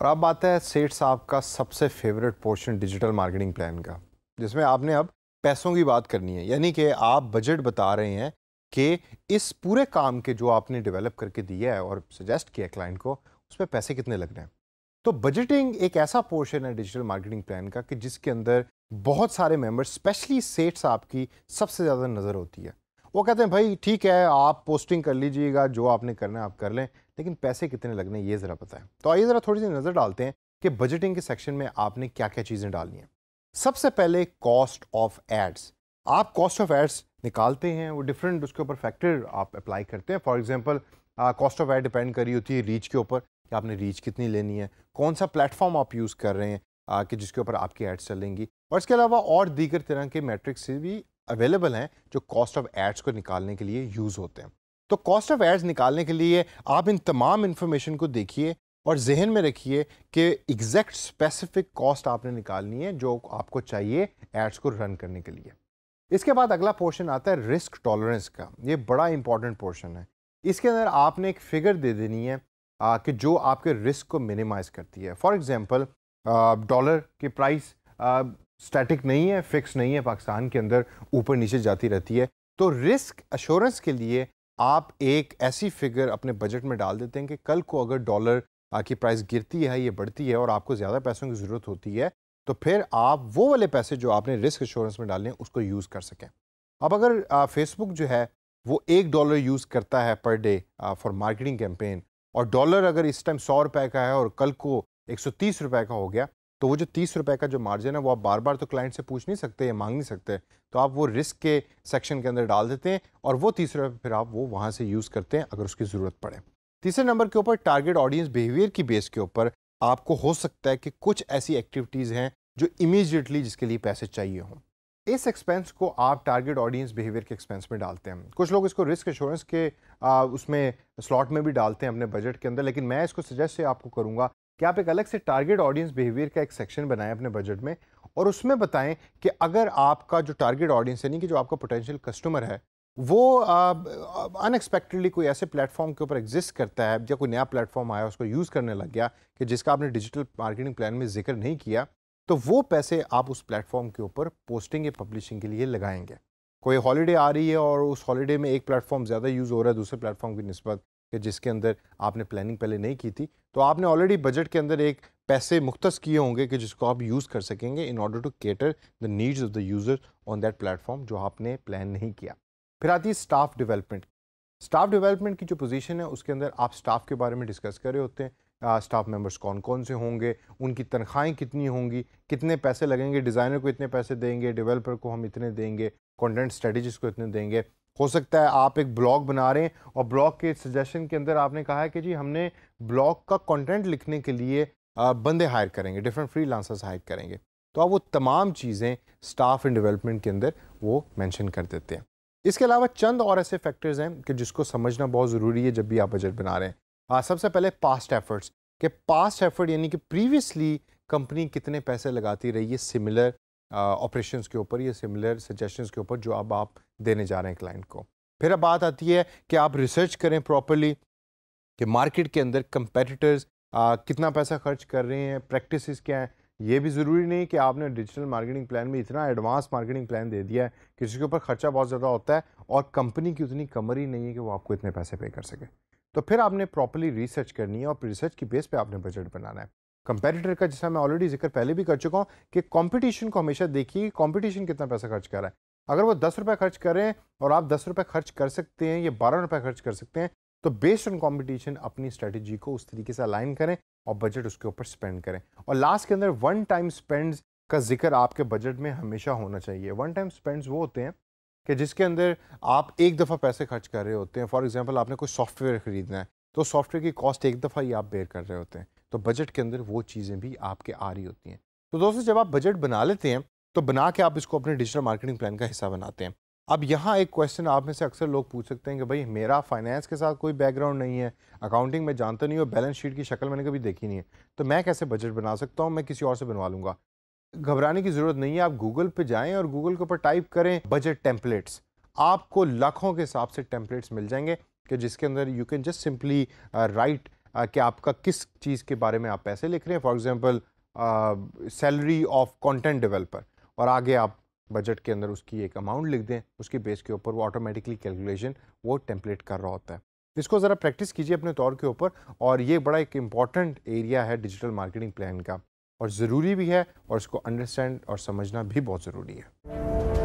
और अब आता है सेठ साहब का सबसे favourite portion digital marketing plan का जिसमें आपने अब पैसों की बात करनी है यानी कि आप बजट बता रहे हैं कि इस पूरे काम के जो आपने डेवलप करके दिया है और सजेस्ट किया है क्लाइंट को उस पर पैसे कितने लग रहे हैं तो बजटिंग एक ऐसा पोर्शन है डिजिटल मार्केटिंग प्लान का कि जिसके अंदर बहुत सारे मेंबर स्पेशली सेठ साहब की सबसे ज़्यादा नज़र होती है वो कहते हैं भाई ठीक है आप पोस्टिंग कर लीजिएगा जो आपने करना है आप कर लें लेकिन पैसे कितने लगने ये ज़रा पता है तो आइए ज़रा थोड़ी सी नज़र डालते हैं कि बजटिंग के सेक्शन में आपने क्या क्या चीज़ें डालनी हैं सबसे पहले कॉस्ट ऑफ एड्स आप कॉस्ट ऑफ एड्स निकालते हैं वो डिफरेंट उसके ऊपर फैक्टर आप अप्लाई करते हैं for example cost of ad depend करी होती है रीच के ऊपर कि आपने रीच कितनी लेनी है कौन सा प्लेटफॉर्म आप यूज़ कर रहे हैं आ, कि जिसके ऊपर आपकी एड्स चलेंगी और इसके अलावा और दीगर तरह के मैट्रिक्स भी अवेलेबल हैं जो कॉस्ट ऑफ एड्स को निकालने के लिए यूज़ होते हैं तो कॉस्ट ऑफ एड्स निकालने के लिए आप इन तमाम इन्फॉर्मेशन को देखिए और जहन में रखिए कि एग्जैक्ट स्पेसिफिक कॉस्ट आपने निकालनी है जो आपको चाहिए एड्स को रन करने के लिए इसके बाद अगला पोर्शन आता है रिस्क टॉलरेंस का ये बड़ा इंपॉर्टेंट पोर्शन है इसके अंदर आपने एक फिगर दे देनी है आ, कि जो आपके रिस्क को मिनिमाइज करती है फॉर एग्जांपल डॉलर की प्राइस स्टैटिक नहीं है फिक्स नहीं है पाकिस्तान के अंदर ऊपर नीचे जाती रहती है तो रिस्क अश्योरेंस के लिए आप एक ऐसी फिगर अपने बजट में डाल देते हैं कि कल को अगर डॉलर की प्राइस गिरती है ये बढ़ती है और आपको ज़्यादा पैसों की ज़रूरत होती है तो फिर आप वो वाले पैसे जो आपने रिस्क इंश्योरेंस में डाले हैं उसको यूज़ कर सकें अब अगर फेसबुक जो है वो एक डॉलर यूज़ करता है per day for marketing campaign और डॉलर अगर इस टाइम सौ रुपए का है और कल को एक सौ तीस रुपए का हो गया तो वो जो तीस रुपए का जो मार्जिन है वो आप बार बार तो क्लाइंट से पूछ नहीं सकते या मांग नहीं सकते तो आप वो रिस्क के सेक्शन के अंदर डाल देते हैं और वो तीस रुपए फिर आप वो वहाँ से यूज़ करते हैं अगर उसकी ज़रूरत पड़े तीसरे नंबर के ऊपर टारगेट ऑडियंस बिहेवियर की बेस के ऊपर आपको हो सकता है कि कुछ ऐसी एक्टिविटीज़ हैं जो इमीजिएटली जिसके लिए पैसे चाहिए हों इस एक्सपेंस को आप टारगेट ऑडियंस बिहेवियर के एक्सपेंस में डालते हैं कुछ लोग इसको रिस्क एश्योरेंस के आ, उसमें स्लॉट में भी डालते हैं अपने बजट के अंदर लेकिन मैं इसको सजेस्ट से आपको करूंगा कि आप एक अलग से टारगेट ऑडियंस बिहेवियर का एक सेक्शन बनाएं अपने बजट में और उसमें बताएं कि अगर आपका जो टारगेट ऑडियंस यानी कि जो आपका पोटेंशियल कस्टमर है वो अनएक्सपेक्टेडली कोई ऐसे प्लेटफॉर्म के ऊपर एग्जिस्ट करता है या कोई नया प्लेटफॉर्म आया उसको यूज़ करने लग गया कि जिसका आपने डिजिटल मार्केटिंग प्लान में जिक्र नहीं किया तो वो पैसे आप उस प्लेटफॉर्म के ऊपर पोस्टिंग या पब्लिशिंग के लिए लगाएंगे कोई हॉलीडे आ रही है और उस हॉलीडे में एक प्लेटफॉर्म ज़्यादा यूज़ हो रहा है दूसरे प्लेटफॉर्म की नस्बत कि जिसके अंदर आपने प्लानिंग पहले नहीं की थी तो आपने ऑलरेडी बजट के अंदर एक पैसे मुख्त किए होंगे कि जिसको आप यूज़ कर सकेंगे in order to cater the needs of the user on that platform जो आपने प्लान नहीं किया फिर आती है स्टाफ डेवलपमेंट स्टाफ डेवलपमेंट की जो पोजीशन है उसके अंदर आप स्टाफ के बारे में डिस्कस कर रहे होते हैं स्टाफ मेंबर्स कौन कौन से होंगे उनकी तनख्वाहें कितनी होंगी कितने पैसे लगेंगे डिज़ाइनर को इतने पैसे देंगे डेवलपर को हम इतने देंगे कंटेंट स्ट्रेटजिस्ट को इतने देंगे हो सकता है आप एक ब्लॉग बना रहे हैं और ब्लॉग के सजेशन के अंदर आपने कहा है कि जी हमने ब्लॉग का कंटेंट लिखने के लिए बंदे हायर करेंगे डिफरेंट फ्री हायर करेंगे तो आप वो तमाम चीज़ें स्टाफ एंड डेवलपमेंट के अंदर वो मेंशन कर देते हैं इसके अलावा चंद और ऐसे फैक्टर्स हैं कि जिसको समझना बहुत ज़रूरी है जब भी आप बजट बना रहे हैं सबसे पहले पास्ट एफर्ट्स के पास्ट एफर्ट यानी कि प्रीवियसली कंपनी कितने पैसे लगाती रही है सिमिलर ऑपरेशंस के ऊपर या सिमिलर सजेशंस के ऊपर जो अब आप देने जा रहे हैं क्लाइंट को फिर अब बात आती है कि आप रिसर्च करें प्रॉपरली कि मार्केट के अंदर कंपेटिटर्स कितना पैसा खर्च कर रहे हैं प्रैक्टिस क्या हैं ये भी ज़रूरी नहीं कि आपने डिजिटल मार्केटिंग प्लान में इतना एडवांस मार्केटिंग प्लान दे दिया है कि जिसके ऊपर खर्चा बहुत ज़्यादा होता है और कंपनी की उतनी कमर ही नहीं है कि वो आपको इतने पैसे पे कर सके तो फिर आपने प्रॉपरली रिसर्च करनी है और रिसर्च की बेस पे आपने बजट बनाना है कंपेटिटर का जैसा मैं ऑलरेडी जिक्र पहले भी कर चुका हूँ कि कंपटीशन को हमेशा देखिए कंपटीशन कितना पैसा खर्च कर रहा है अगर वो दस रुपये खर्च करें और आप दस रुपये खर्च कर सकते हैं या बारह रुपये खर्च कर सकते हैं तो बेस्ड ऑन कॉम्पिटिशन अपनी स्ट्रेटेजी को उस तरीके से अलाइन करें और बजट उसके ऊपर स्पेंड करें और लास्ट के अंदर वन टाइम स्पेंड्स का जिक्र आपके बजट में हमेशा होना चाहिए वन टाइम स्पेंड्स वो होते हैं कि जिसके अंदर आप एक दफ़ा पैसे खर्च कर रहे होते हैं फॉर एग्जाम्पल आपने कोई सॉफ्टवेयर ख़रीदना है तो सॉफ्टवेयर की कॉस्ट एक दफ़ा ही आप बेयर कर रहे होते हैं तो बजट के अंदर वो चीज़ें भी आपके आ रही होती हैं तो दोस्तों जब आप बजट बना लेते हैं तो बना के आप इसको अपने डिजिटल मार्केटिंग प्लान का हिस्सा बनाते हैं अब यहाँ एक क्वेश्चन आप में से अक्सर लोग पूछ सकते हैं कि भाई मेरा फाइनेंस के साथ कोई बैकग्राउंड नहीं है अकाउंटिंग में जानता नहीं हूँ बैलेंस शीट की शक्ल मैंने कभी देखी नहीं है तो मैं कैसे बजट बना सकता हूँ मैं किसी और से बनवा लूँगा घबराने की ज़रूरत नहीं है आप गूगल पर जाएँ और गूगल के ऊपर टाइप करें बजट टेम्पलेट्स आपको लाखों के हिसाब से टेम्पलेट्स मिल जाएंगे कि जिसके अंदर you can just simply write कि आपका किस चीज़ के बारे में आप पैसे लिख रहे हैं for example salary of content developer और आगे आप बजट के अंदर उसकी एक अमाउंट लिख दें उसके बेस के ऊपर वो ऑटोमेटिकली कैलकुलेशन वो टेम्पलेट कर रहा होता है इसको ज़रा प्रैक्टिस कीजिए अपने तौर के ऊपर और ये बड़ा एक इम्पॉर्टेंट एरिया है डिजिटल मार्केटिंग प्लान का और ज़रूरी भी है और इसको अंडरस्टैंड और समझना भी बहुत ज़रूरी है